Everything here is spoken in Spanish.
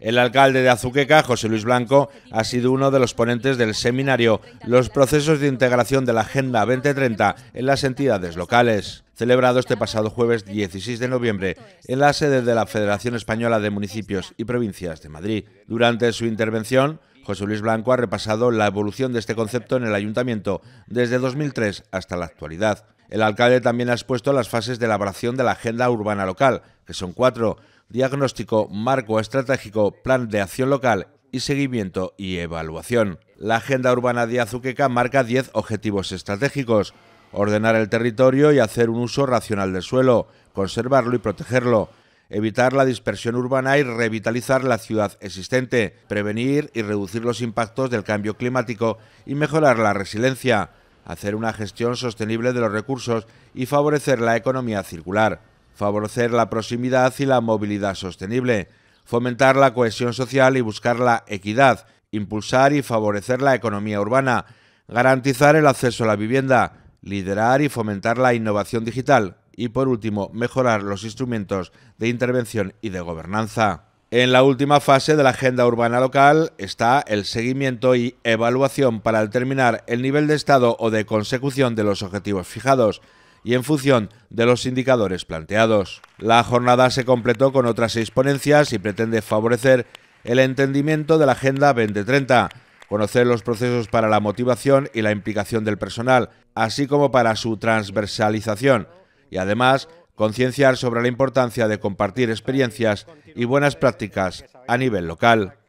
El alcalde de Azuqueca, José Luis Blanco, ha sido uno de los ponentes del seminario Los procesos de integración de la Agenda 2030 en las entidades locales, celebrado este pasado jueves 16 de noviembre en la sede de la Federación Española de Municipios y Provincias de Madrid. Durante su intervención, José Luis Blanco ha repasado la evolución de este concepto en el ayuntamiento desde 2003 hasta la actualidad. El alcalde también ha expuesto las fases de elaboración de la agenda urbana local, que son cuatro, diagnóstico, marco estratégico, plan de acción local y seguimiento y evaluación. La Agenda Urbana de Azuqueca marca 10 objetivos estratégicos. Ordenar el territorio y hacer un uso racional del suelo, conservarlo y protegerlo, evitar la dispersión urbana y revitalizar la ciudad existente, prevenir y reducir los impactos del cambio climático y mejorar la resiliencia, hacer una gestión sostenible de los recursos y favorecer la economía circular favorecer la proximidad y la movilidad sostenible, fomentar la cohesión social y buscar la equidad, impulsar y favorecer la economía urbana, garantizar el acceso a la vivienda, liderar y fomentar la innovación digital y, por último, mejorar los instrumentos de intervención y de gobernanza. En la última fase de la agenda urbana local está el seguimiento y evaluación para determinar el nivel de estado o de consecución de los objetivos fijados, y en función de los indicadores planteados. La jornada se completó con otras seis ponencias y pretende favorecer el entendimiento de la Agenda 2030, conocer los procesos para la motivación y la implicación del personal, así como para su transversalización, y además concienciar sobre la importancia de compartir experiencias y buenas prácticas a nivel local.